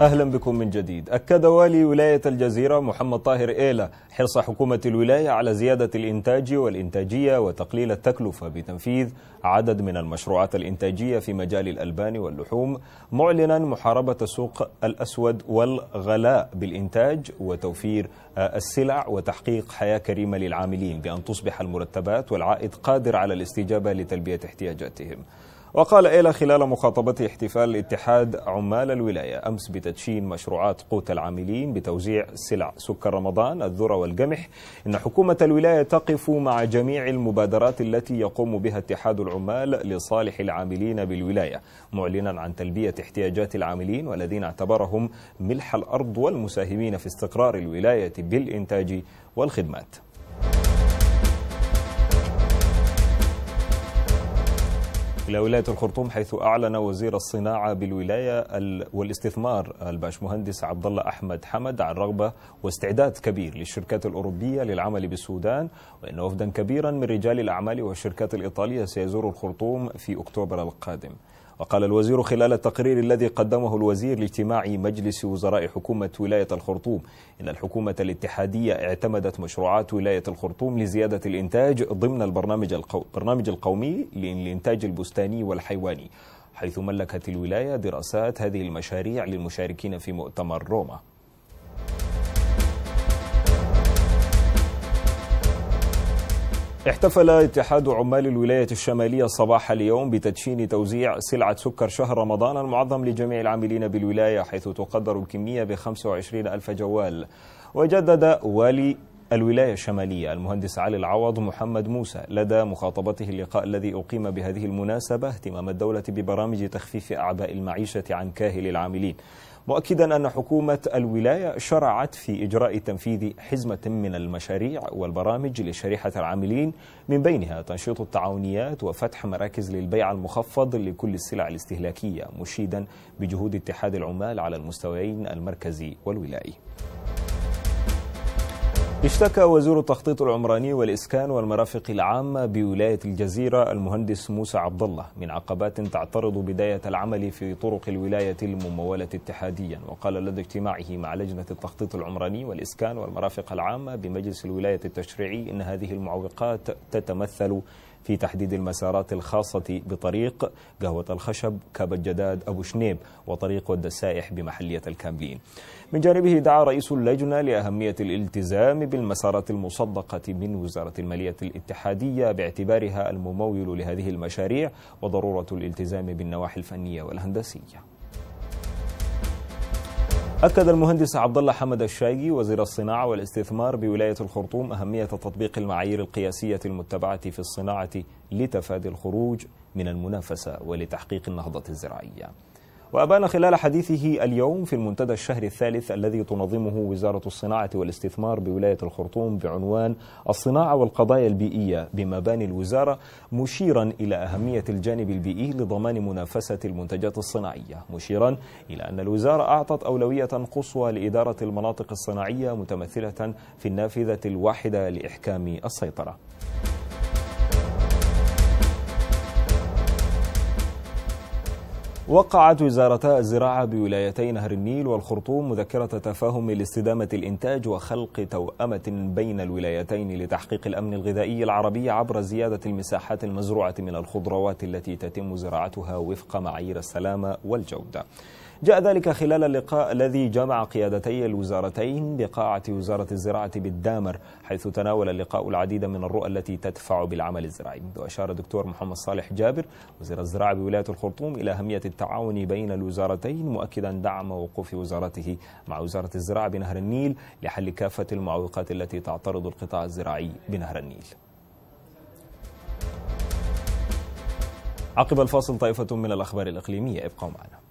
أهلا بكم من جديد أكد والي ولاية الجزيرة محمد طاهر إيلا حرص حكومة الولاية على زيادة الإنتاج والإنتاجية وتقليل التكلفة بتنفيذ عدد من المشروعات الإنتاجية في مجال الألبان واللحوم معلنا محاربة السوق الأسود والغلاء بالإنتاج وتوفير آه، السلع وتحقيق حياة كريمة للعاملين بأن تصبح المرتبات والعائد قادر على الاستجابة لتلبية احتياجاتهم وقال إيلا خلال مخاطبة احتفال اتحاد عمال الولاية أمس بتدشين مشروعات قوت العاملين بتوزيع سلع سكر رمضان الذرة والقمح إن حكومة الولاية تقف مع جميع المبادرات التي يقوم بها اتحاد العمال لصالح العاملين بالولاية معلنا عن تلبية احتياجات العاملين والذين اعتبرهم ملح الأرض والمساهمين في استقرار الولاية بالإنتاج والخدمات إلى ولاية الخرطوم حيث أعلن وزير الصناعة بالولاية والاستثمار الباشمهندس عبد الله أحمد حمد عن رغبة واستعداد كبير للشركات الأوروبية للعمل بالسودان وإن وفدا كبيرا من رجال الأعمال والشركات الإيطالية سيزور الخرطوم في أكتوبر القادم وقال الوزير خلال التقرير الذي قدمه الوزير لاجتماع مجلس وزراء حكومة ولاية الخرطوم إن الحكومة الاتحادية اعتمدت مشروعات ولاية الخرطوم لزيادة الإنتاج ضمن البرنامج البرنامج القومي للإنتاج البستاني والحيواني حيث ملكت الولاية دراسات هذه المشاريع للمشاركين في مؤتمر روما احتفل اتحاد عمال الولاية الشمالية صباح اليوم بتدشين توزيع سلعة سكر شهر رمضان المعظم لجميع العاملين بالولاية حيث تقدر الكمية ب 25 ألف جوال وجدد والي الولاية الشمالية المهندس علي العوض محمد موسى لدى مخاطبته اللقاء الذي أقيم بهذه المناسبة اهتمام الدولة ببرامج تخفيف أعباء المعيشة عن كاهل العاملين مؤكدا أن حكومة الولاية شرعت في إجراء تنفيذ حزمة من المشاريع والبرامج لشريحة العاملين من بينها تنشيط التعاونيات وفتح مراكز للبيع المخفض لكل السلع الاستهلاكية مشيدا بجهود اتحاد العمال على المستويين المركزي والولائي اشتكى وزير التخطيط العمراني والإسكان والمرافق العامة بولاية الجزيرة المهندس موسى عبد الله من عقبات تعترض بداية العمل في طرق الولاية الممولة اتحاديا وقال لدى اجتماعه مع لجنة التخطيط العمراني والإسكان والمرافق العامة بمجلس الولاية التشريعي إن هذه المعوقات تتمثل في تحديد المسارات الخاصة بطريق قهوة الخشب كاب الجداد أبو شنيب وطريق ود السائح بمحلية الكاملين من جانبه دعا رئيس اللجنة لأهمية الالتزام بالمسارات المصدقة من وزارة المالية الاتحادية باعتبارها الممول لهذه المشاريع وضرورة الالتزام بالنواحي الفنية والهندسية أكد المهندس عبد الله حمد الشايقي وزير الصناعة والاستثمار بولاية الخرطوم أهمية تطبيق المعايير القياسية المتبعة في الصناعة لتفادي الخروج من المنافسة ولتحقيق النهضة الزراعية وأبان خلال حديثه اليوم في المنتدى الشهري الثالث الذي تنظمه وزارة الصناعة والاستثمار بولاية الخرطوم بعنوان الصناعة والقضايا البيئية بمباني الوزارة مشيرا إلى أهمية الجانب البيئي لضمان منافسة المنتجات الصناعية مشيرا إلى أن الوزارة أعطت أولوية قصوى لإدارة المناطق الصناعية متمثلة في النافذة الواحدة لإحكام السيطرة وقعت وزارتا الزراعة بولايتي نهر النيل والخرطوم مذكرة تفاهم لاستدامة الإنتاج وخلق توأمة بين الولايتين لتحقيق الأمن الغذائي العربي عبر زيادة المساحات المزروعة من الخضروات التي تتم زراعتها وفق معايير السلامة والجودة جاء ذلك خلال اللقاء الذي جمع قيادتي الوزارتين بقاعة وزارة الزراعة بالدامر حيث تناول اللقاء العديد من الرؤى التي تدفع بالعمل الزراعي وأشار الدكتور محمد صالح جابر وزير الزراعة بولاية الخرطوم إلى أهمية التعاون بين الوزارتين مؤكدا دعم وقوف وزارته مع وزارة الزراعة بنهر النيل لحل كافة المعوقات التي تعترض القطاع الزراعي بنهر النيل عقب الفاصل طائفة من الأخبار الإقليمية ابقوا معنا